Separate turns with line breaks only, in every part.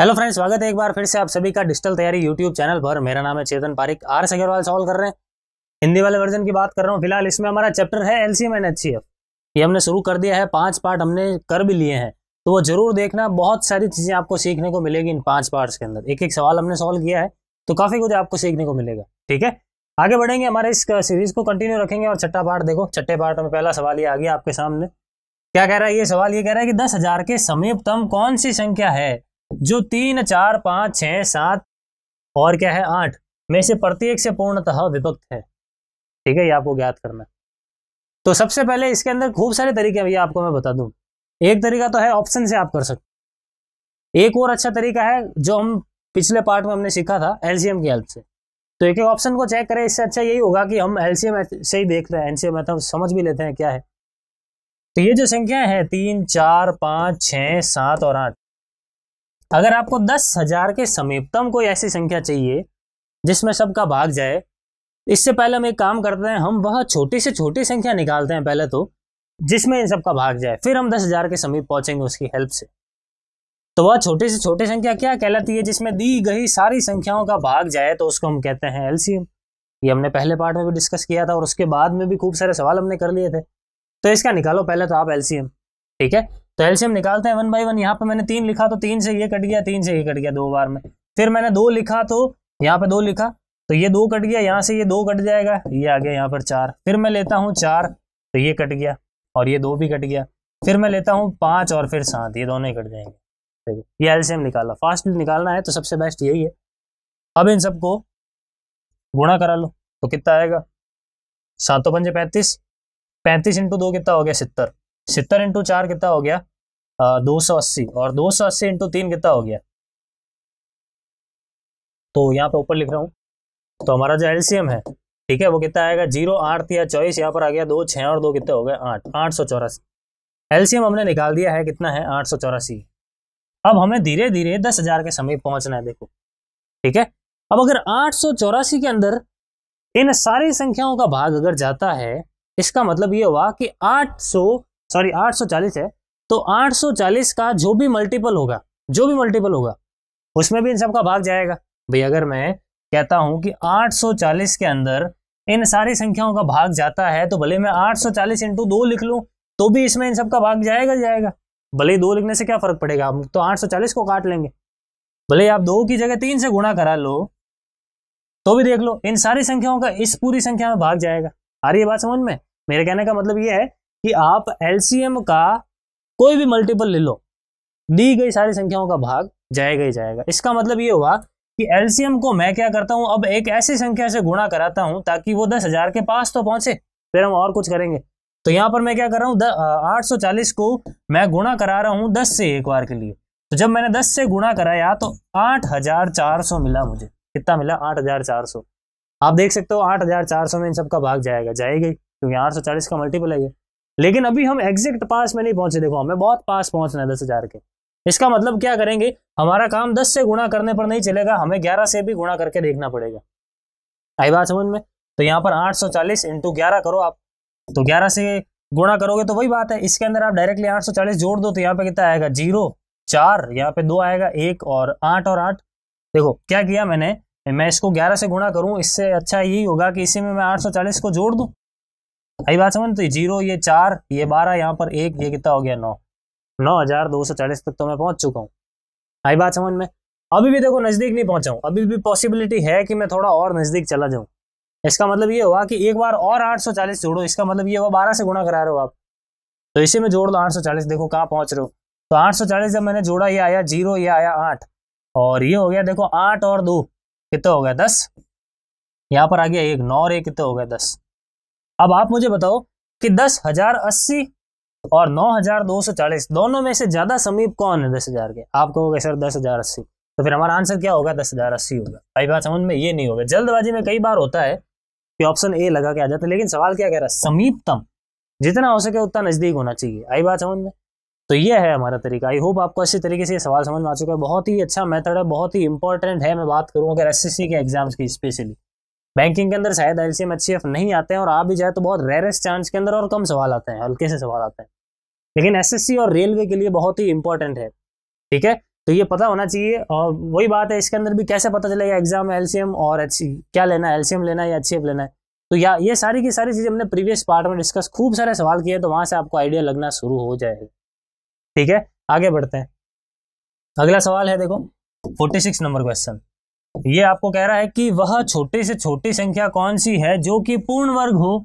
hello friends स्वागत है एक बार फिर से आप सभी का डिजिटल तैयारी यूट्यूब चैनल पर मेरा नाम है चेतन पारिक आर से अग्रवाल सॉल्व कर रहे हैं हिंदी वाले वर्जन की बात कर रहा हूँ फिलहाल इसमें हमारा चैप्टर है L C M and HCF ये हमने शुरू कर दिया है पांच पार्ट हमने कर भी लिए हैं तो वो जरूर देखना बहुत सारी चीज़ें आपको सीखने को मिलेगी इन पाँच पार्ट्स के अंदर एक एक सवाल हमने सॉल्व किया है तो काफ़ी कुछ आपको सीखने को मिलेगा ठीक है आगे बढ़ेंगे हमारे इस सीरीज को कंटिन्यू रखेंगे और छठा पार्ट देखो छठे पार्ट में पहला सवाल ये आ गया आपके सामने क्या कह रहा है ये सवाल ये कह रहा है कि दस हजार के समीपतम कौन सी संख्या है जो तीन चार पाँच छह सात और क्या है आठ में से प्रत्येक से पूर्णतः विभक्त है ठीक है ये आपको ज्ञात करना है तो सबसे पहले इसके अंदर खूब सारे तरीके भैया आपको मैं बता दूं एक तरीका तो है ऑप्शन से आप कर सकते एक और अच्छा तरीका है जो हम पिछले पार्ट में हमने सीखा था एलसीएम की हेल्प से तो एक एक ऑप्शन को चेक करें इससे अच्छा यही होगा कि हम एलसीएम से ही देख रहे हैं एनसीएम तो मतलब समझ भी लेते हैं क्या है तो ये जो संख्याएं हैं तीन चार पाँच छः सात और आठ अगर आपको दस हजार के समीपतम कोई ऐसी संख्या चाहिए जिसमें सबका भाग जाए इससे पहले हम एक काम करते हैं हम वह छोटी से छोटी संख्या निकालते हैं पहले तो जिसमें इन सबका भाग जाए फिर हम दस हजार के समीप पहुंचेंगे उसकी हेल्प से तो वह छोटी से छोटी संख्या क्या कहलाती है जिसमें दी गई सारी संख्याओं का भाग जाए तो उसको हम कहते हैं एलसीएम ये हमने पहले पार्ट में भी डिस्कस किया था और उसके बाद में भी खूब सारे सवाल हमने कर लिए थे तो इसका निकालो पहले तो आप एलसीएम ठीक है तो एल्शियम निकालते हैं वन बाई वन यहाँ पे मैंने तीन लिखा तो तीन से ये कट गया तीन से ये कट गया दो बार में फिर मैंने दो लिखा तो यहाँ पे दो लिखा तो ये दो कट गया यहाँ से ये दो कट जाएगा ये आ गया यहाँ पर चार फिर मैं लेता हूँ चार तो ये कट गया और ये दो भी कट गया फिर मैं लेता हूँ पाँच और फिर सात ये दोनों ही कट जाएंगे है ये एल्शियम निकाला फास्ट निकालना है तो सबसे बेस्ट यही है अब इन सबको गुणा करा लो तो कितना आएगा सातों पंजे पैंतीस पैंतीस इंटू दो कितना हो गया सितर सितर इंटू चार कितना हो गया दो सौ अस्सी और दो सौ अस्सी इंटू तीन कितना हो गया तो यहाँ पे ऊपर लिख रहा हूँ तो हमारा जो एलसीएम है ठीक है वो कितना आएगा जीरो आठ या चौबीस यहाँ पर आ गया दो छः और दो कितने हो गए आठ आठ सौ चौरासी एलसीएम हमने निकाल दिया है कितना है आठ सौ चौरासी अब हमें धीरे धीरे दस हजार के समीप पहुंचना है देखो ठीक है अब अगर आठ सौ चौरासी के अंदर इन सारी संख्याओं का भाग अगर जाता है इसका मतलब ये हुआ कि आठ सौ सॉरी 840 है तो 840 का जो भी मल्टीपल होगा जो भी मल्टीपल होगा उसमें भी इन सबका भाग जाएगा भाई अगर मैं कहता हूं कि 840 के अंदर इन सारी संख्याओं का भाग जाता है तो भले मैं 840 सौ चालीस इंटू दो लिख लूँ तो भी इसमें इन सबका भाग जाएगा जाएगा भले दो लिखने से क्या फर्क पड़ेगा आप तो 840 को काट लेंगे भले आप दो की जगह तीन से गुणा करा लो तो भी देख लो इन सारी संख्याओं का इस पूरी संख्या में भाग जाएगा आ रही है बात समझ में मेरे कहने का मतलब यह है कि आप एलसीएम का कोई भी मल्टीपल ले लो दी गई सारी संख्याओं का भाग जाएगा ही जाएगा इसका मतलब ये हुआ कि एलसीएम को मैं क्या करता हूं अब एक ऐसी संख्या से गुणा कराता हूं ताकि वो दस हजार के पास तो पहुंचे फिर हम और कुछ करेंगे तो यहाँ पर मैं क्या कर रहा हूँ आठ सौ चालीस को मैं गुणा करा रहा हूँ दस से एक बार के लिए तो जब मैंने दस से गुणा कराया तो आठ हजार चार सौ मिला मुझे कितना मिला आठ हजार चार सौ आप देख सकते हो आठ हजार चार सौ में इन सबका भाग जाएगा जाएगी क्योंकि आठ सौ चालीस का मल्टीपल है ये लेकिन अभी हम एग्जैक्ट पास में नहीं पहुंचे देखो हमें बहुत पास पहुंचना है दस हजार के इसका मतलब क्या करेंगे हमारा काम दस से गुणा करने पर नहीं चलेगा हमें ग्यारह से भी गुणा करके देखना पड़ेगा आई बात समझ में तो यहाँ पर आठ सौ चालीस इंटू ग्यारह करो आप तो ग्यारह से गुणा करोगे तो वही बात है इसके अंदर आप डायरेक्टली आठ सौ चालीस जोड़ दो तो यहाँ पे कितना आएगा जीरो चार यहाँ पे दो आएगा एक और आठ और आठ देखो क्या किया मैंने मैं इसको ग्यारह से गुणा करूँ इससे अच्छा यही होगा कि इसी में मैं आठ सौ चालीस को जोड़ दूँ आई बात समझ तो जीरो ये चार ये बारह यहाँ पर एक ये कितना हो गया नौ नौ हजार दो सौ चालीस तक तो मैं पहुंच चुका हूँ आई बात समझ में अभी भी देखो नज़दीक नहीं पहुंचा हूँ अभी भी पॉसिबिलिटी है कि मैं थोड़ा और नज़दीक चला जाऊँ इसका मतलब ये हुआ कि एक बार और आठ सौ चालीस जोड़ो इसका मतलब ये हुआ बारह से गुणा करा रहे हो आप तो इसे में जोड़ दो आठ सौ चालीस देखो कहाँ पहुंच रहे हो तो आठ सौ चालीस जब मैंने जोड़ा ये आया जीरो ये आया आठ और ये हो गया देखो आठ और दो कितना हो गया दस यहाँ पर आ गया एक नौ और एक कितना हो गया दस अब आप मुझे बताओ कि दस हजार अस्सी और नौ हजार दो सौ चालीस दोनों में से ज्यादा समीप कौन है दस हजार के आप कहोगे सर दस हजार अस्सी तो फिर हमारा आंसर क्या होगा दस हजार अस्सी होगा भाई बात समझ में ये नहीं होगा जल्दबाजी में कई बार होता है कि ऑप्शन ए लगा के आ जाता है लेकिन सवाल क्या कह रहा है समीपतम जितना हो सके उतना नजदीक होना चाहिए आई बात समझ में तो ये है हमारा तरीका आई होप आपको अच्छी तरीके से ये सवाल समझ में आ चुका है बहुत ही अच्छा मेथड है बहुत ही इंपॉर्टेंट है मैं बात करूँ अगर एस के एग्जाम्स की स्पेशली बैंकिंग के अंदर शायद L C M H C F नहीं आते हैं और आ भी जाए तो बहुत रेरेस्ट चांस के अंदर और कम सवाल आते हैं हल्के से सवाल आते हैं लेकिन एस एस सी और रेलवे के लिए बहुत ही इंपॉर्टेंट है ठीक है तो ये पता होना चाहिए और वही बात है इसके अंदर भी कैसे पता चलेगा एग्जाम में एलसीएम और एच क्या लेना है एलसीएम लेना है या एच लेना है तो या ये सारी की सारी चीज़ें हमने प्रीवियस पार्ट में डिस्कस खूब सारे सवाल किए तो वहाँ से आपको आइडिया लगना शुरू हो जाएगा ठीक है आगे बढ़ते हैं अगला सवाल है देखो सिक्स नंबर क्वेश्चन ये आपको कह रहा है कि वह छोटी से छोटी संख्या कौन सी है जो कि पूर्ण वर्ग हो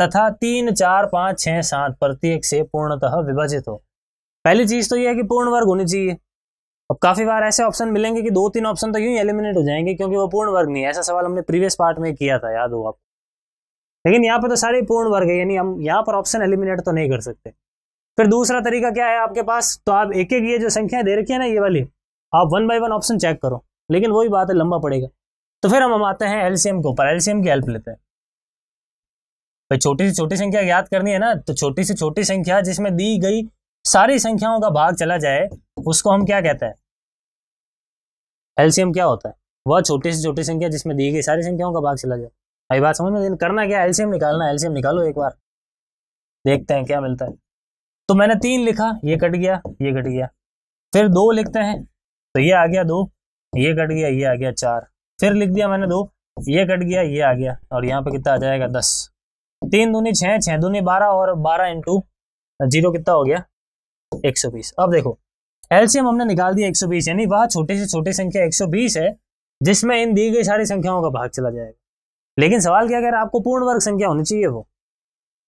तथा तीन चार पांच छह सात प्रत्येक से पूर्णतः विभाजित हो पहली चीज तो यह है कि पूर्ण वर्ग होनी चाहिए अब काफी बार ऐसे ऑप्शन मिलेंगे कि दो तीन ऑप्शन तो यूं एलिमिनेट हो जाएंगे क्योंकि वो पूर्ण वर्ग नहीं है ऐसा सवाल हमने प्रीवियस पार्ट में किया था याद हो आप लेकिन यहाँ पर तो सारे पूर्ण वर्ग है यानी हम यहाँ पर ऑप्शन एलिमिनेट तो नहीं कर सकते फिर दूसरा तरीका क्या है आपके पास तो आप एक एक ये जो संख्या दे रखी है ना ये वाली आप one by one option check करो लेकिन वही बात है लंबा पड़ेगा तो फिर हम हम आते हैं एलसीएम के ऊपर एलसीएम की हेल्प लेते हैं भाई छोटी से छोटी संख्या याद करनी है ना तो छोटी से छोटी संख्या जिसमें दी गई सारी संख्याओं का भाग चला जाए उसको हम क्या कहते हैं एलसीएम क्या होता है वह छोटी से छोटी संख्या जिसमें दी गई सारी संख्याओं का भाग चला जाए भाई बात समझ में करना क्या एलसीएम निकालना एलसीएम निकालो एक बार देखते हैं क्या मिलता है तो मैंने तीन लिखा ये कट गया ये कट गया फिर दो लिखते हैं तो ये आ गया दो ये कट गया ये आ गया चार फिर लिख दिया मैंने दो ये कट गया ये आ गया और यहाँ पे कितना आ जाएगा दस तीन दूनी छः छः दूनी बारह और बारह इंटू जीरो कितना हो गया एक सौ बीस अब देखो एलसीएम हमने निकाल दिया एक सौ बीस यानी वह छोटे से छोटी संख्या एक सौ बीस है जिसमें इन दी गई सारी संख्याओं का भाग चला जाएगा लेकिन सवाल क्या अगर आपको पूर्ण वर्ग संख्या होनी चाहिए वो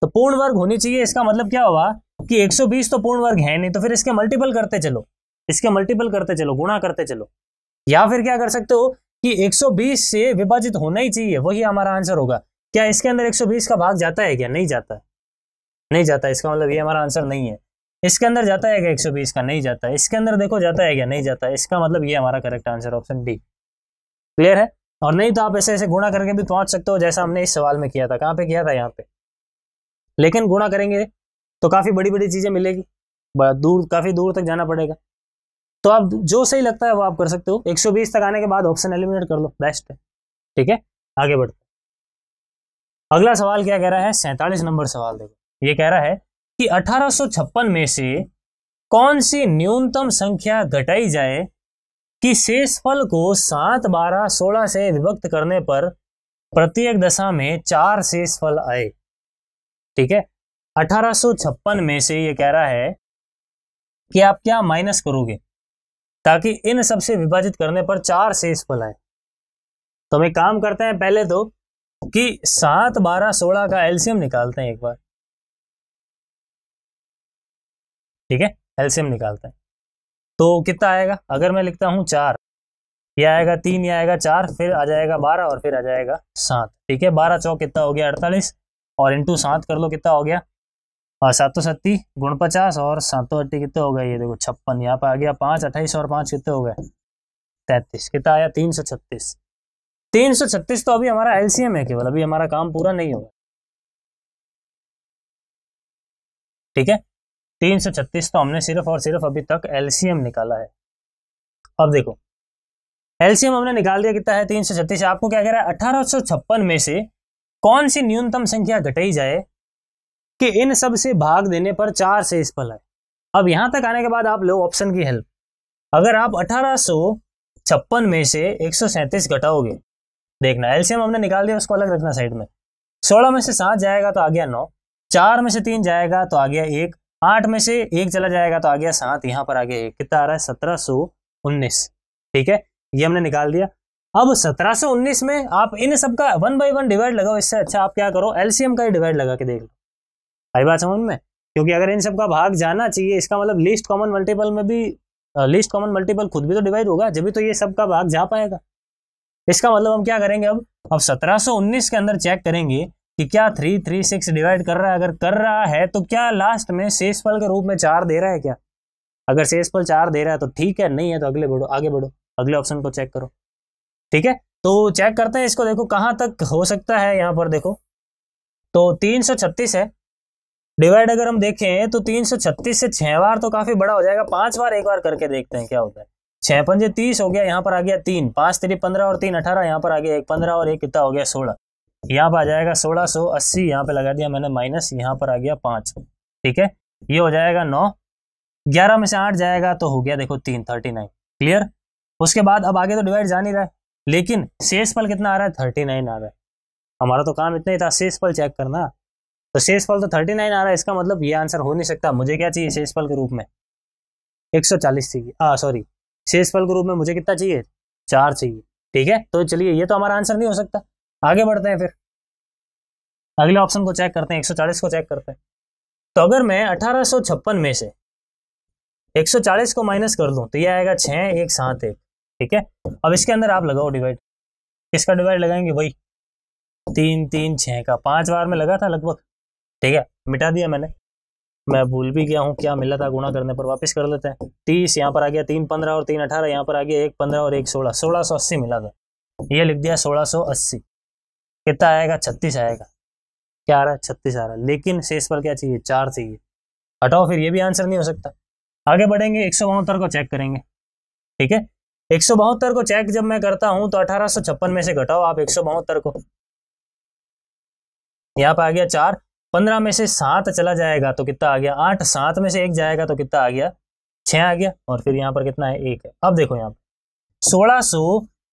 तो पूर्ण वर्ग होनी चाहिए इसका मतलब क्या हुआ कि बीस तो पूर्ण वर्ग है नहीं तो फिर इसके मल्टीपल करते चलो इसके मल्टीपल करते चलो गुणा करते चलो या फिर क्या कर सकते हो कि 120 से विभाजित होना ही चाहिए वही हमारा आंसर होगा क्या इसके अंदर 120 का भाग जाता है क्या नहीं जाता है नहीं जाता इसका मतलब ये हमारा आंसर नहीं है इसके अंदर जाता है क्या एक का नहीं जाता इसके अंदर देखो जाता है क्या नहीं जाता इसका मतलब ये हमारा correct answer option D clear है और नहीं तो आप ऐसे ऐसे गुणा करके भी पहुंच सकते हो जैसा हमने इस सवाल में किया था कहाँ पे किया था यहाँ पे लेकिन गुणा करेंगे तो काफी बड़ी बड़ी चीजें मिलेगी दूर काफी दूर तक जाना पड़ेगा तो आप जो सही लगता है वो आप कर सकते हो 120 तक आने के बाद ऑप्शन एलिमिनेट कर लो बेस्ट है ठीक है आगे बढ़ते अगला सवाल क्या कह रहा है सैतालीस नंबर सवाल देखो ये कह रहा है कि अठारह में से कौन सी न्यूनतम संख्या घटाई जाए कि शेष फल को सात बारह सोलह से विभक्त करने पर प्रत्येक दशा में चार शेष फल आए ठीक है अठारह में से ये कह रहा है कि आप क्या माइनस करोगे ताकि इन सब से विभाजित करने पर चार शेष फल आए तो हम एक काम करते हैं पहले तो कि सात बारह सोलह का एल्सियम निकालते हैं एक बार ठीक है एल्सियम निकालते हैं तो कितना आएगा अगर मैं लिखता हूं चार ये आएगा तीन ये आएगा चार फिर आ जाएगा बारह और फिर आ जाएगा सात ठीक है बारह चौक कितना हो गया अड़तालीस और इंटू सात कर लो कितना हो गया हाँ, सातों सत्ती गुण पचास और सातों अट्टी कितने हो गए ये देखो छप्पन यहाँ पे आ गया पाँच अट्ठाईस और पाँच कितने हो गए तैतीस कितना आया तीन सौ छत्तीस तीन सौ छत्तीस तो अभी हमारा एलसीएम है केवल अभी हमारा काम पूरा नहीं होगा ठीक है तीन सौ छत्तीस तो हमने सिर्फ और सिर्फ अभी तक एलसीएम निकाला है अब देखो एलसीएम हमने निकाल दिया कितना है तीन सौ छत्तीस आपको क्या कह रहा है अठारह सौ छप्पन में से कौन सी न्यूनतम संख्या घटाई जाए कि इन सब से भाग देने पर चार से इस पल है अब यहां तक आने के बाद आप लो ऑप्शन की हेल्प अगर आप अठारह छप्पन में से एक घटाओगे देखना एलसीएम हमने निकाल दिया उसको अलग रखना साइड में सोलह में से सात जाएगा तो आ गया नौ चार में से तीन जाएगा तो आ गया एक आठ में से एक चला जाएगा तो आ गया सात यहाँ पर आ गया एक कितना आ रहा है सत्रह सो उन्नीस ठीक है ये हमने निकाल दिया अब सत्रह सो उन्नीस में आप इन सब का वन बाई वन डिवाइड लगाओ इससे अच्छा आप क्या करो एलसीएम का ही डिवाइड लगा के देख लो आई बात समझ में क्योंकि अगर इन सब का भाग जाना चाहिए इसका मतलब लिस्ट कॉमन मल्टीपल में भी लिस्ट कॉमन मल्टीपल खुद भी तो डिवाइड होगा जब तो ये सब का भाग जा पाएगा इसका मतलब हम क्या करेंगे अब अब 1719 के अंदर चेक करेंगे कि क्या थ्री थ्री सिक्स डिवाइड कर रहा है अगर कर रहा है तो क्या लास्ट में शेषफल के रूप में चार दे रहा है क्या अगर शेषफल चार दे रहा है तो ठीक है नहीं है तो अगले बढ़ो आगे बढ़ो अगले ऑप्शन को चेक करो ठीक है तो चेक करते हैं इसको देखो कहाँ तक हो सकता है यहाँ पर देखो तो छत्तीस है डिवाइड अगर हम देखें तो 336 से छह बार तो काफी बड़ा हो जाएगा पांच बार एक बार करके देखते हैं क्या होता है छह पंजे तीस हो गया यहाँ पर आ गया तीन पांच तेरी पंद्रह और तीन अठारह यहाँ पर आ गया एक पंद्रह और एक कितना हो गया सोलह यहाँ पर आ जाएगा सोलह सो अस्सी यहाँ पे लगा दिया मैंने माइनस यहाँ पर आ गया पांच ठीक है ये हो जाएगा नौ ग्यारह में से आठ जाएगा तो हो गया देखो तीन थर्टी नाइन क्लियर उसके बाद अब आगे तो डिवाइड जा नहीं रहा है लेकिन शेष पल कितना आ रहा है थर्टी नाइन आ रहा है हमारा तो काम इतना ही था शेष पल चेक करना तो शेष फल तो थर्टी नाइन आ रहा है इसका मतलब ये आंसर हो नहीं सकता मुझे क्या चाहिए शेषफल के रूप में एक सौ चालीस चाहिए हाँ सॉरी फल के रूप में मुझे कितना चाहिए चार चाहिए ठीक है तो चलिए ये तो हमारा आंसर नहीं हो सकता आगे बढ़ते हैं फिर अगले ऑप्शन को चेक करते हैं चालीस को चेक करते हैं तो अगर मैं अठारह में से 140 को माइनस कर दूं तो ये आएगा छः एक सात एक ठीक है अब इसके अंदर आप लगाओ डिवाइड किसका डिवाइड लगाएंगे वही तीन तीन छः का पांच बार में लगा था लगभग ठीक है मिटा दिया मैंने मैं भूल भी गया हूँ क्या मिला था गुणा करने पर वापस कर लेते हैं तीस यहाँ पर आ गया तीन पंद्रह और तीन अठारह यहाँ पर आ गया एक पंद्रह और एक सोलह सोलह सौ अस्सी मिला था ये लिख दिया सोलह सौ अस्सी कितना आएगा छत्तीस आएगा क्या आ रहा है छत्तीस आ रहा है लेकिन शेष पर क्या चाहिए चार चाहिए हटाओ फिर ये भी आंसर नहीं हो सकता आगे बढ़ेंगे एक सौ बहत्तर को चेक करेंगे ठीक है एक सौ बहत्तर को चेक जब मैं करता हूँ तो अठारह सौ छप्पन में से घटाओ आप एक सौ बहत्तर को यहाँ पर आ गया चार पंद्रह में से सात चला जाएगा तो कितना आ गया आठ सात में से एक जाएगा तो कितना आ गया छः आ गया और फिर यहाँ पर कितना है एक है अब देखो यहाँ पर सोलह सौ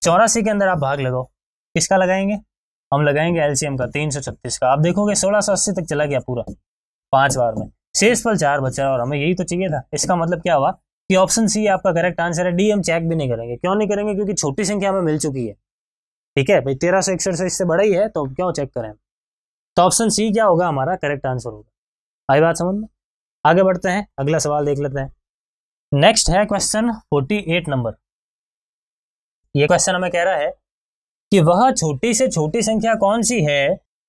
चौरासी के अंदर आप भाग लगाओ किसका लगाएंगे हम लगाएंगे एलसीएम का तीन सौ छत्तीस का आप देखोगे सोलह सौ अस्सी तक चला गया पूरा पांच बार में शेष फल चार बचा और हमें यही तो चाहिए था इसका मतलब क्या हुआ कि ऑप्शन सी आपका करेक्ट आंसर है डी हम चेक भी नहीं करेंगे क्यों नहीं करेंगे क्योंकि छोटी संख्या हमें मिल चुकी है ठीक है भाई तेरह सौ इकसठ सौ इससे बड़ा ही है तो क्यों चेक करें तो ऑप्शन सी क्या होगा हमारा करेक्ट आंसर होगा आई बात समझ में आगे बढ़ते हैं अगला सवाल देख लेते हैं नेक्स्ट है क्वेश्चन फोर्टी एट नंबर ये क्वेश्चन हमें कह रहा है कि वह छोटी से छोटी संख्या कौन सी है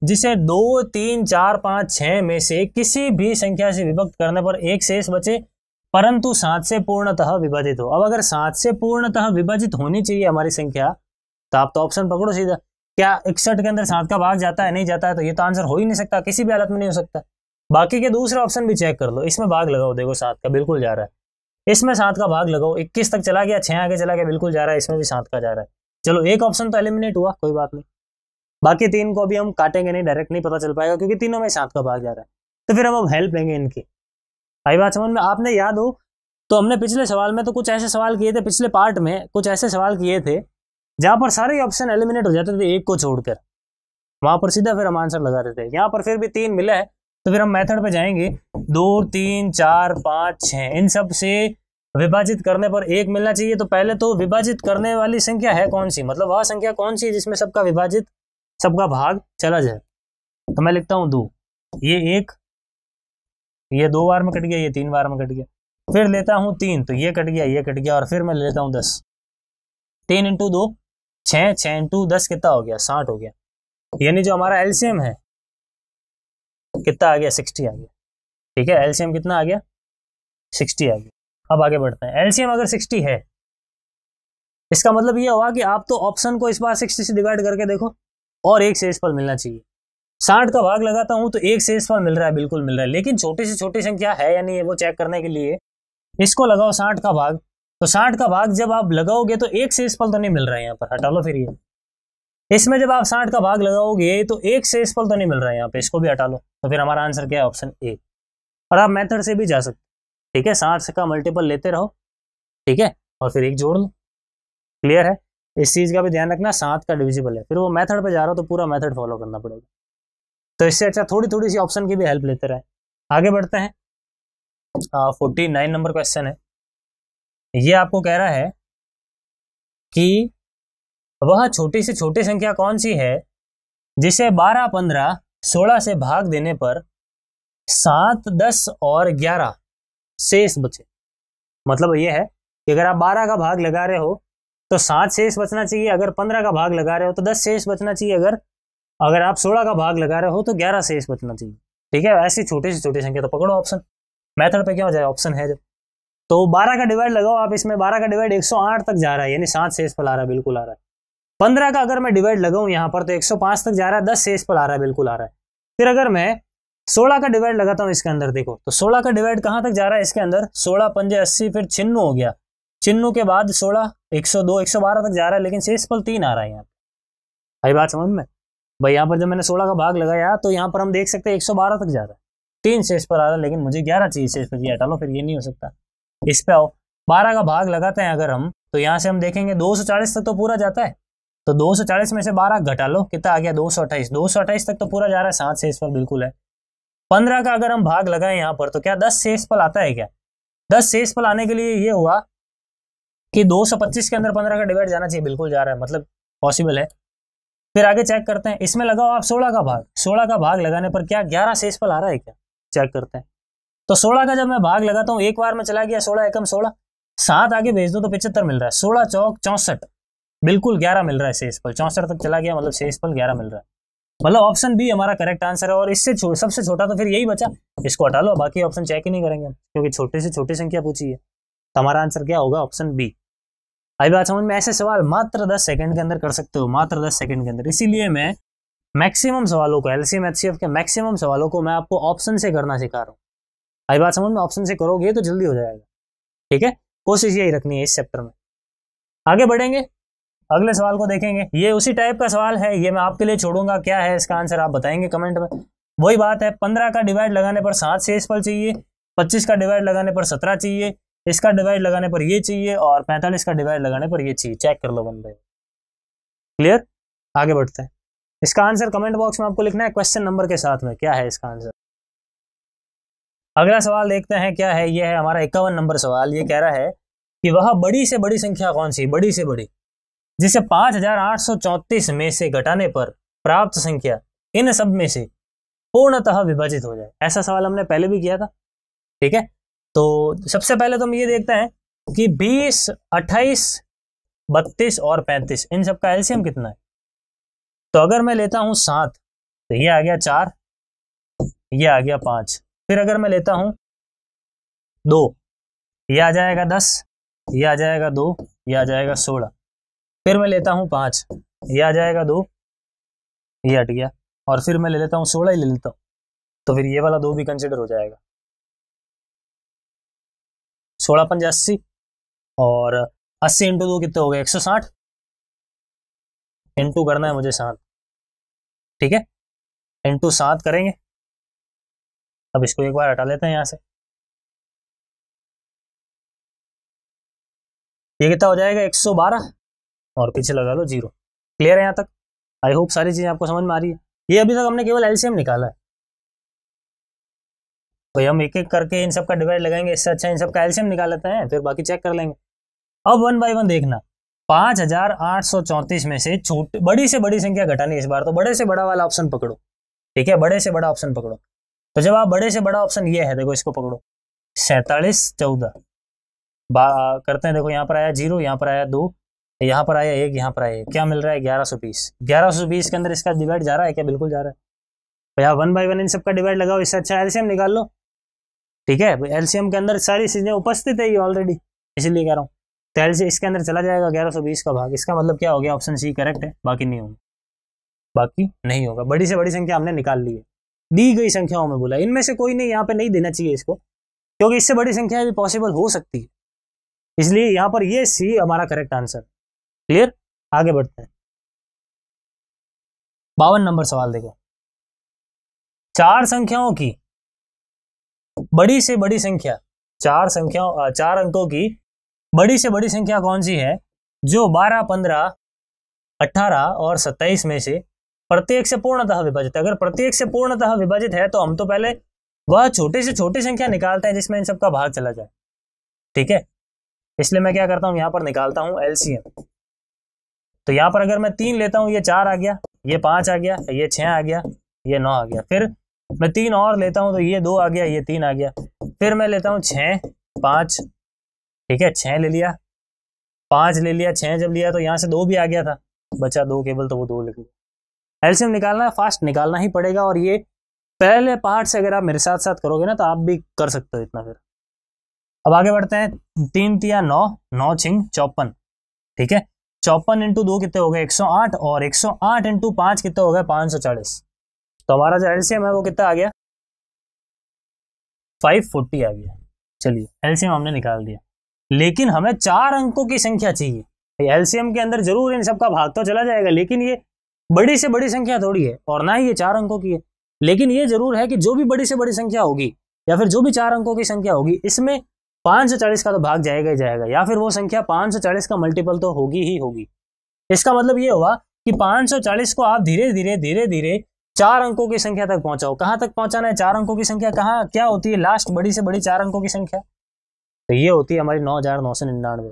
जिसे दो तीन चार पाँच छः में से किसी भी संख्या से विभक्त करने पर एक शेष बचे परंतु सात से पूर्णतः विभाजित हो अब अगर सात से पूर्णतः विभाजित होनी चाहिए हमारी संख्या तो आप तो ऑप्शन पकड़ो सीधा क्या इकसठ के अंदर सात का भाग जाता है नहीं जाता है तो ये तो आंसर हो ही नहीं सकता किसी भी हालत में नहीं हो सकता बाकी के दूसरा ऑप्शन भी चेक कर लो इसमें भाग लगाओ देखो सात का बिल्कुल जा रहा है इसमें सात का भाग लगाओ इक्कीस तक चला गया छह आगे चला गया बिल्कुल जा रहा है इसमें भी सात का जा रहा है चलो एक ऑप्शन तो एलिमिनेट हुआ कोई बात नहीं बाकी तीन को अभी हम काटेंगे नहीं डायरेक्ट नहीं पता चल पाएगा क्योंकि तीनों में सात का भाग जा रहा है तो फिर हम अब हेल्प लेंगे इनकी आई बात समझ में आपने याद हो तो हमने पिछले सवाल में तो कुछ ऐसे सवाल किए थे पिछले पार्ट में कुछ ऐसे सवाल किए थे जहां पर सारे ऑप्शन एलिमिनेट हो जाते थे तो एक को छोड़कर वहां पर सीधा फिर हम आंसर लगाते थे यहाँ पर फिर भी तीन मिला है तो फिर हम मेथड पे जाएंगे दो तीन चार पांच छह इन सब से विभाजित करने पर एक मिलना चाहिए तो पहले तो विभाजित करने वाली संख्या है कौन सी मतलब वह संख्या कौन सी जिसमें सबका विभाजित सबका भाग चला जाए तो मैं लिखता हूं दो ये एक ये दो बार में कट गया ये तीन बार में कट गया फिर लेता हूँ तीन तो ये कट गया ये कट गया और फिर मैं लेता हूँ दस तीन इंटू दो छः छः इंटू दस कितना हो गया साठ हो गया यानी जो हमारा एलसीएम है कितना आ गया सिक्सटी आ गया ठीक है एलसीएम कितना आ गया सिक्सटी आ गया अब आगे बढ़ते हैं एलसीएम अगर सिक्सटी है इसका मतलब ये हुआ कि आप तो ऑप्शन को इस बार सिक्सटी से डिवाइड करके देखो और एक शेषफल मिलना चाहिए साठ का भाग लगाता हूँ तो एक शेषफल मिल रहा है बिल्कुल मिल रहा है लेकिन छोटी से छोटी संख्या है या नहीं है वो चेक करने के लिए इसको लगाओ साठ का भाग तो साठ का भाग जब आप लगाओगे तो एक पल तो नहीं मिल रहा है यहाँ पर हटा लो फिर ये इसमें जब आप साठ का भाग लगाओगे तो एक पल तो नहीं मिल रहा है यहाँ पे इसको भी हटा लो तो फिर हमारा आंसर क्या है ऑप्शन ए और आप मेथड से भी जा सकते ठीक है साठ का मल्टीपल लेते रहो ठीक है और फिर एक जोड़ लो क्लियर है इस चीज़ का भी ध्यान रखना सात का डिविजिबल है फिर वो मेथड पे जा रहा हो तो पूरा मेथड फॉलो करना पड़ेगा तो इससे अच्छा थोड़ी थोड़ी सी ऑप्शन की भी हेल्प लेते रहे आगे बढ़ते हैं फोर्टी नाइन नंबर क्वेश्चन है ये आपको कह रहा है कि वह छोटी से छोटी संख्या कौन सी है जिसे बारह पंद्रह सोलह से भाग देने पर सात दस और ग्यारह शेष बचे मतलब ये है कि अगर आप बारह का भाग लगा रहे हो तो सात शेष बचना चाहिए अगर पंद्रह का भाग लगा रहे हो तो दस शेष बचना चाहिए अगर अगर आप सोलह का भाग लगा रहे हो तो ग्यारह शेष बचना चाहिए ठीक है ऐसी छोटी से छोटी संख्या तो पकड़ो ऑप्शन मेथड पे क्या हो जाए ऑप्शन है जब तो 12 का डिवाइड लगाओ आप इसमें 12 का डिवाइड 108 तक जा रहा है यानी सात शेष पल आ रहा है बिल्कुल आ रहा है 15 का अगर मैं डिवाइड लगाऊं यहाँ पर तो 105 तक जा रहा है दस शेष पल आ रहा है बिल्कुल आ रहा है फिर अगर मैं 16 का डिवाइड लगाता हूँ इसके अंदर देखो तो 16 का डिवाइड कहाँ तक जा रहा है इसके अंदर 16 पंजे अस्सी फिर छिन्नू हो गया छिन्नू के बाद 16 102 112 तक जा रहा है लेकिन शेष पल तीन आ रहा है यहाँ पर भाई बात समझ में भाई यहाँ पर जब मैंने 16 का भाग लगाया तो यहाँ पर हम देख सकते हैं एक तक जा रहा है तीन शेष पर आ रहा है लेकिन मुझे ग्यारह चीज शेष पर हटा लो फिर ये नहीं हो सकता इस पे आओ बारह का भाग लगाते हैं अगर हम तो यहाँ से हम देखेंगे दो सौ चालीस तक तो पूरा जाता है तो दो सौ चालीस में से बारह घटा लो कितना आ गया दो सौ अट्ठाईस दो सौ अट्ठाईस तक तो पूरा जा रहा है सात शेष इस बिल्कुल है पंद्रह का अगर हम भाग लगाए यहाँ पर तो क्या दस शेष पल आता है क्या दस शेष पल आने के लिए ये हुआ कि 225 के अंदर 15 का डिवाइड जाना चाहिए बिल्कुल जा रहा है मतलब पॉसिबल है फिर आगे चेक करते हैं इसमें लगाओ आप 16 का भाग 16 का भाग लगाने पर क्या 11 शेष पल आ रहा है क्या चेक करते हैं तो सोलह का जब मैं भाग लगाता हूँ एक बार में चला गया सोलह एकम सोलह सात आगे भेज दो तो पिछहत्तर मिल रहा है सोलह चौक चौंसठ बिल्कुल ग्यारह मिल रहा है शेष पल चौंसठ तक चला गया मतलब शेष पल ग्यारह मिल रहा है मतलब ऑप्शन बी हमारा करेक्ट आंसर है और इससे छो, सबसे छोटा तो फिर यही बचा इसको हटा लो बाकी ऑप्शन चेक ही नहीं करेंगे क्योंकि छोटे से छोटी संख्या पूछी है तो हमारा आंसर क्या होगा ऑप्शन बी अभी बात समझ में ऐसे सवाल मात्र दस सेकंड के अंदर कर सकते हो मात्र दस सेकंड के अंदर इसीलिए मैं मैक्सिमम सवालों को एलसीएम एचसीएफ के मैक्सिमम सवालों को मैं आपको ऑप्शन से करना सिखा रहा हूँ हर बात समझ में ऑप्शन से करोगे तो जल्दी हो जाएगा ठीक है कोशिश यही रखनी है इस चैप्टर में आगे बढ़ेंगे अगले सवाल को देखेंगे ये उसी टाइप का सवाल है ये मैं आपके लिए छोड़ूंगा क्या है इसका आंसर आप बताएंगे कमेंट में वही बात है पंद्रह का डिवाइड लगाने पर सात से इस चाहिए पच्चीस का डिवाइड लगाने पर सत्रह चाहिए इसका डिवाइड लगाने पर ये चाहिए और पैंतालीस का डिवाइड लगाने पर ये चाहिए चेक कर लो बन भाई क्लियर आगे बढ़ते हैं इसका आंसर कमेंट बॉक्स में आपको लिखना है क्वेश्चन नंबर के साथ में क्या है इसका आंसर अगला सवाल देखते हैं क्या है यह है हमारा इक्यावन नंबर सवाल ये कह रहा है कि वह बड़ी से बड़ी संख्या कौन सी बड़ी से बड़ी जिसे 5834 में से घटाने पर प्राप्त संख्या इन सब में से पूर्णतः विभाजित हो जाए ऐसा सवाल हमने पहले भी किया था ठीक है तो सबसे पहले तो हम ये देखते हैं कि 20, 28, 32 और 35 इन सब का एल्सियम कितना है तो अगर मैं लेता हूं सात तो ये आ गया चार ये आ गया पांच फिर अगर मैं लेता हूं दो ये आ जाएगा दस ये आ जाएगा दो ये आ जाएगा सोलह फिर मैं लेता हूं पांच ये आ जाएगा दो ये हट गया और फिर मैं ले लेता हूं सोलह ही ले लेता हूं तो फिर ये वाला दो भी कंसिडर हो जाएगा सोलह पंजा अस्सी और अस्सी इंटू दो कितने हो गए एक सौ साठ इंटू करना है मुझे सात ठीक है इंटू सात करेंगे अब इसको एक बार हटा लेते हैं यहाँ से ये कितना हो जाएगा 112 और पीछे लगा लो जीरो क्लियर है यहाँ तक आई होप सारी चीज़ें आपको समझ में आ रही है ये अभी तक हमने केवल एलसीएम निकाला है तो हम एक एक करके इन सब का डिवाइड लगाएंगे इससे अच्छा इन सब का एलसीएम निकाल लेते हैं फिर बाकी चेक कर लेंगे अब वन बाई वन देखना पांच हजार आठ सौ चौंतीस में से छोटे बड़ी से बड़ी संख्या घटानी इस बार तो बड़े से बड़ा वाला ऑप्शन पकड़ो ठीक है बड़े से बड़ा ऑप्शन पकड़ो तो जब आप बड़े से बड़ा ऑप्शन ये है देखो इसको पकड़ो सैतालीस चौदह करते हैं देखो यहाँ पर आया जीरो यहाँ पर आया दो यहाँ पर आया एक यहाँ पर आया क्या मिल रहा है ग्यारह सौ बीस ग्यारह सौ बीस के अंदर इसका डिवाइड जा रहा है क्या बिल्कुल जा रहा है भैया वन बाई वन इन सबका डिवाइड लगाओ इससे अच्छा एलसीएम निकाल लो ठीक है एलसीएम तो के अंदर सारी चीज़ें उपस्थित है ये ऑलरेडी इसीलिए कह रहा हूँ तो एल्शियम इसके अंदर चला जाएगा ग्यारह सौ बीस का भाग इसका मतलब क्या हो गया ऑप्शन सी करेक्ट है बाकी नहीं होगा बाकी नहीं होगा बड़ी से बड़ी संख्या हमने निकाल ली है दी गई संख्याओं में बोला इनमें से कोई नहीं यहाँ पे नहीं देना चाहिए इसको क्योंकि इससे बड़ी संख्याएं भी पॉसिबल हो सकती है इसलिए यहाँ पर ये सी हमारा करेक्ट आंसर क्लियर आगे बढ़ते हैं बावन नंबर सवाल देखो चार संख्याओं की बड़ी से बड़ी संख्या चार संख्याओं चार अंकों की बड़ी से बड़ी संख्या कौन सी है जो 12, 15, 18 और 27 में से प्रत्येक से पूर्णतः विभाजित है अगर प्रत्येक से पूर्णतः विभाजित है तो हम तो पहले वह छोटे से छोटी संख्या निकालते हैं जिसमें इन सबका भाग चला जाए ठीक है इसलिए मैं क्या करता हूं यहां पर निकालता हूं एलसीएम तो यहां पर अगर मैं तीन लेता हूं ये चार आ गया ये पांच आ गया ये छह आ गया ये नौ आ गया फिर मैं तीन और लेता हूं तो ये दो आ गया ये तीन आ गया फिर मैं लेता हूं छ पांच ठीक है छह ले लिया पांच ले लिया छह जब लिया तो यहाँ से दो भी आ गया था बचा दो केवल तो वो दो लिख लिया एल्सियम निकालना है फास्ट निकालना ही पड़ेगा और ये पहले पार्ट से अगर आप मेरे साथ साथ करोगे ना तो आप भी कर सकते हो इतना फिर अब आगे बढ़ते हैं तीन तिया नौ नौ छिंग चौपन ठीक है चौपन इंटू दो कितने हो गए 108 और 108 इंटू पांच कितने हो गए 540 तो हमारा जो एलसीएम है वो कितना आ गया 540 आ गया चलिए एलसीएम हमने निकाल दिया लेकिन हमें चार अंकों की संख्या चाहिए एलसीएम के अंदर जरूर इन सबका भाग तो चला जाएगा लेकिन ये बड़ी से बड़ी संख्या थोड़ी है और ना ही ये चार अंकों की है लेकिन ये जरूर है कि जो भी बड़ी से बड़ी संख्या होगी या फिर जो भी चार अंकों की संख्या होगी इसमें पाँच सौ चालीस का तो भाग जाएगा ही जाएगा या फिर वो संख्या पाँच सौ चालीस का मल्टीपल तो होगी ही होगी इसका मतलब ये हुआ कि पाँच सौ चालीस को आप धीरे धीरे धीरे धीरे चार अंकों की संख्या तक पहुंचाओ कहाँ तक पहुंचाना है चार अंकों की संख्या कहाँ क्या होती है लास्ट बड़ी से बड़ी चार अंकों की संख्या तो ये होती है हमारी नौ हजार नौ सौ निन्यानवे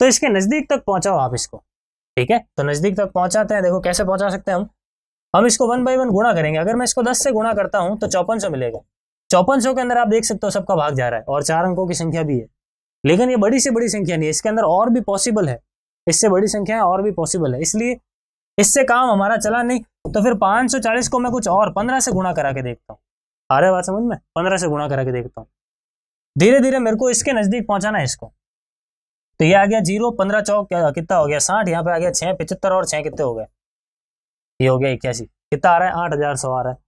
तो इसके नज़दीक तक पहुंचाओ आप इसको ठीक है तो नजदीक तक पहुंचाते हैं देखो कैसे पहुंचा सकते हैं हम हम इसको वन बाई वन गुणा करेंगे अगर मैं इसको दस से गुणा करता हूं तो चौपन सौ मिलेगा चौपन सौ के अंदर आप देख सकते हो सबका भाग जा रहा है और चार अंकों की संख्या भी है लेकिन ये बड़ी से बड़ी संख्या नहीं है इसके अंदर और भी पॉसिबल है इससे बड़ी संख्या और भी पॉसिबल है इसलिए इससे काम हमारा चला नहीं तो फिर पांच सौ चालीस को मैं कुछ और पंद्रह से गुणा करा के देखता हूँ आ रहा है बात समझ में पंद्रह से गुणा करा के देखता हूँ धीरे धीरे मेरे को इसके नज़दीक पहुंचाना है इसको तो ये आ गया जीरो पंद्रह चौक कितना हो गया साठ यहाँ पे आ गया छह पिछहत्तर और छह कितने हो गए ये हो गया इक्यासी कितना आ रहा है आठ हज़ार सौ आ रहा है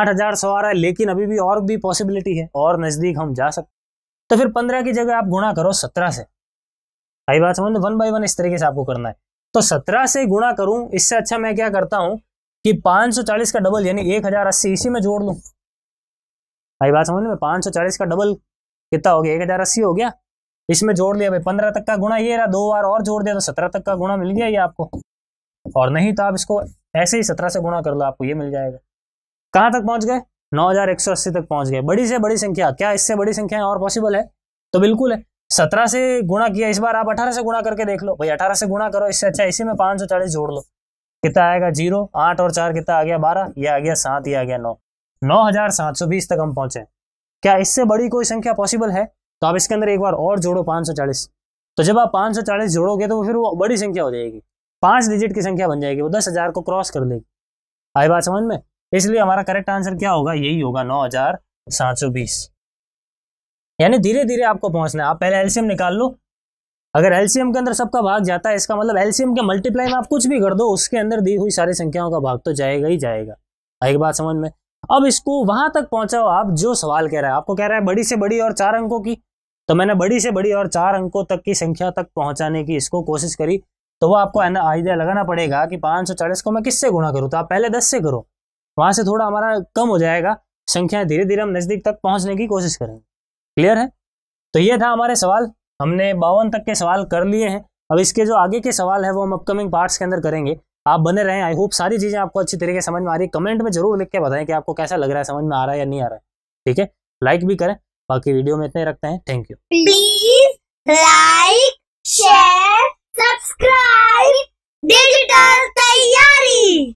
आठ हज़ार सौ आ रहा है लेकिन अभी भी और भी पॉसिबिलिटी है और नज़दीक हम जा सकते तो फिर पंद्रह की जगह आप गुणा करो सत्रह से आई बात समझ वन बाई वन इस तरीके से आपको करना है तो सत्रह से गुणा करूं इससे अच्छा मैं क्या करता हूं कि चालीस का डबल यानी अस्सी इसी में जोड़ लू आई बात समझ में चालीस का डबल कितना हो गया अस्सी हो गया इसमें जोड़ लिया भाई पंद्रह तक का गुणा ये रहा दो बार और जोड़ दिया तो सत्रह तक का गुणा मिल गया ये आपको और नहीं तो आप इसको ऐसे ही सत्रह से गुणा कर लो आपको ये मिल जाएगा कहाँ तक पहुंच गए नौ हजार एक सौ अस्सी तक पहुंच गए बड़ी से बड़ी संख्या क्या इससे बड़ी संख्या और पॉसिबल है तो बिल्कुल है सत्रह से गुणा किया इस बार आप अठारह से गुणा करके देख लो भाई अठारह से गुणा करो इससे अच्छा इसी में पाँच सौ चालीस जोड़ लो कितना आएगा जीरो आठ और चार कितना आ गया बारह ये आ गया सात ये आ गया नौ नौ हजार सात सौ बीस तक हम पहुंचे क्या इससे बड़ी कोई संख्या पॉसिबल है तो आप इसके अंदर एक बार और जोड़ो 540 तो जब आप 540 जोड़ोगे तो फिर वो बड़ी संख्या हो जाएगी पांच डिजिट की संख्या बन जाएगी वो दस हजार को क्रॉस कर लेगी आई बात समझ में इसलिए हमारा करेक्ट आंसर क्या होगा यही होगा नौ हजार सात सौ बीस यानी धीरे धीरे आपको पहुंचना है आप पहले एलसीएम निकाल लो अगर एलसीएम के अंदर सबका भाग जाता है इसका मतलब एलसीएम के मल्टीप्लाई में आप कुछ भी कर दो उसके अंदर दी हुई सारी संख्याओं का भाग तो जाएगा ही जाएगा आएगी बात समझ में अब इसको वहां तक पहुंचाओ आप जो सवाल कह रहा है आपको कह रहा है बड़ी से बड़ी और चार अंकों की तो मैंने बड़ी से बड़ी और चार अंकों तक की संख्या तक पहुंचाने की इसको कोशिश करी तो वो आपको आइडिया लगाना पड़ेगा कि पाँच सौ चालीस को मैं किससे गुणा करूँ तो आप पहले दस से करो वहां से थोड़ा हमारा कम हो जाएगा संख्या धीरे धीरे हम नज़दीक तक पहुंचने की कोशिश करेंगे क्लियर है तो ये था हमारे सवाल हमने बावन तक के सवाल कर लिए हैं अब इसके जो आगे के सवाल है वो हम अपकमिंग पार्ट्स के अंदर करेंगे आप बने रहें आई होप सारी चीज़ें आपको अच्छी तरीके से समझ में आ रही है कमेंट में जरूर लिख के बताएं कि आपको कैसा लग रहा है समझ में आ रहा है या नहीं आ रहा है ठीक है लाइक भी करें बाकी वीडियो में इतने रखते हैं thank you please like share subscribe digital तैयारी